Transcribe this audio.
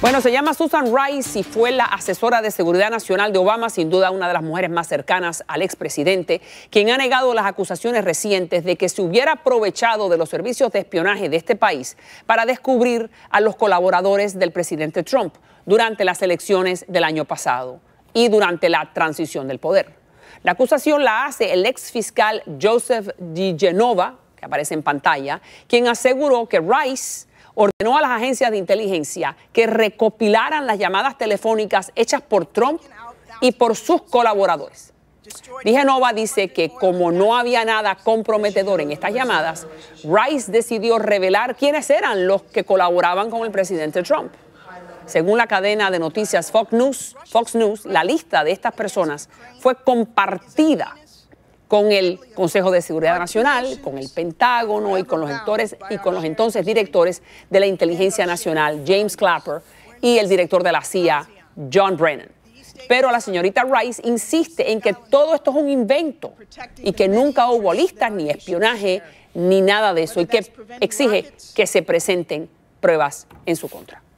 Bueno, se llama Susan Rice y fue la asesora de seguridad nacional de Obama, sin duda una de las mujeres más cercanas al expresidente, quien ha negado las acusaciones recientes de que se hubiera aprovechado de los servicios de espionaje de este país para descubrir a los colaboradores del presidente Trump durante las elecciones del año pasado y durante la transición del poder. La acusación la hace el ex fiscal Joseph Di que aparece en pantalla, quien aseguró que Rice ordenó a las agencias de inteligencia que recopilaran las llamadas telefónicas hechas por Trump y por sus colaboradores. Vigenova dice que como no había nada comprometedor en estas llamadas, Rice decidió revelar quiénes eran los que colaboraban con el presidente Trump. Según la cadena de noticias Fox News, Fox News, la lista de estas personas fue compartida con el Consejo de Seguridad Nacional, con el Pentágono y con los actores, y con los entonces directores de la Inteligencia Nacional, James Clapper, y el director de la CIA, John Brennan. Pero la señorita Rice insiste en que todo esto es un invento y que nunca hubo listas ni espionaje ni nada de eso y que exige que se presenten pruebas en su contra.